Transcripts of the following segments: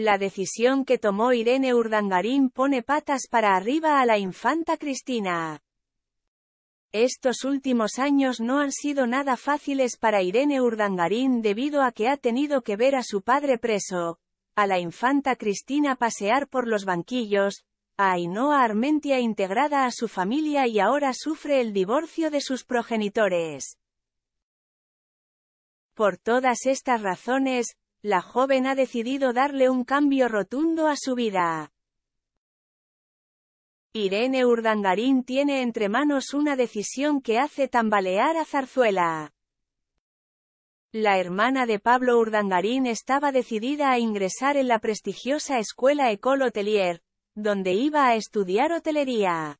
La decisión que tomó Irene Urdangarín pone patas para arriba a la infanta Cristina. Estos últimos años no han sido nada fáciles para Irene Urdangarín debido a que ha tenido que ver a su padre preso, a la infanta Cristina pasear por los banquillos, a Ainhoa Armentia integrada a su familia y ahora sufre el divorcio de sus progenitores. Por todas estas razones, la joven ha decidido darle un cambio rotundo a su vida. Irene Urdangarín tiene entre manos una decisión que hace tambalear a Zarzuela. La hermana de Pablo Urdangarín estaba decidida a ingresar en la prestigiosa escuela Ecole Hotelier, donde iba a estudiar hotelería.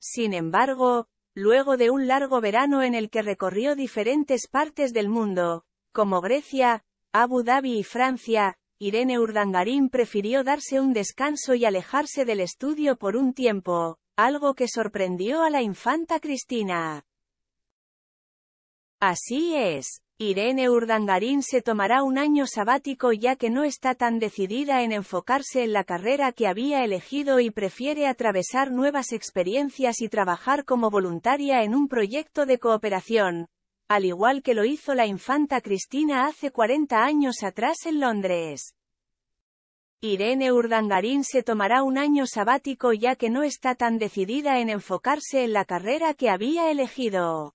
Sin embargo, luego de un largo verano en el que recorrió diferentes partes del mundo, como Grecia, Abu Dhabi y Francia, Irene Urdangarín prefirió darse un descanso y alejarse del estudio por un tiempo, algo que sorprendió a la infanta Cristina. Así es, Irene Urdangarín se tomará un año sabático ya que no está tan decidida en enfocarse en la carrera que había elegido y prefiere atravesar nuevas experiencias y trabajar como voluntaria en un proyecto de cooperación, al igual que lo hizo la infanta Cristina hace 40 años atrás en Londres. Irene Urdangarín se tomará un año sabático ya que no está tan decidida en enfocarse en la carrera que había elegido.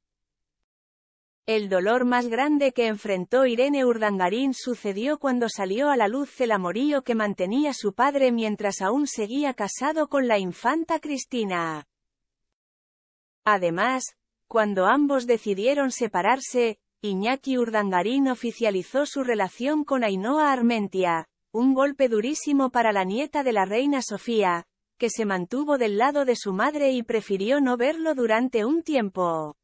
El dolor más grande que enfrentó Irene Urdangarín sucedió cuando salió a la luz el amorío que mantenía su padre mientras aún seguía casado con la infanta Cristina. Además, cuando ambos decidieron separarse, Iñaki Urdangarín oficializó su relación con Ainhoa Armentia, un golpe durísimo para la nieta de la reina Sofía, que se mantuvo del lado de su madre y prefirió no verlo durante un tiempo.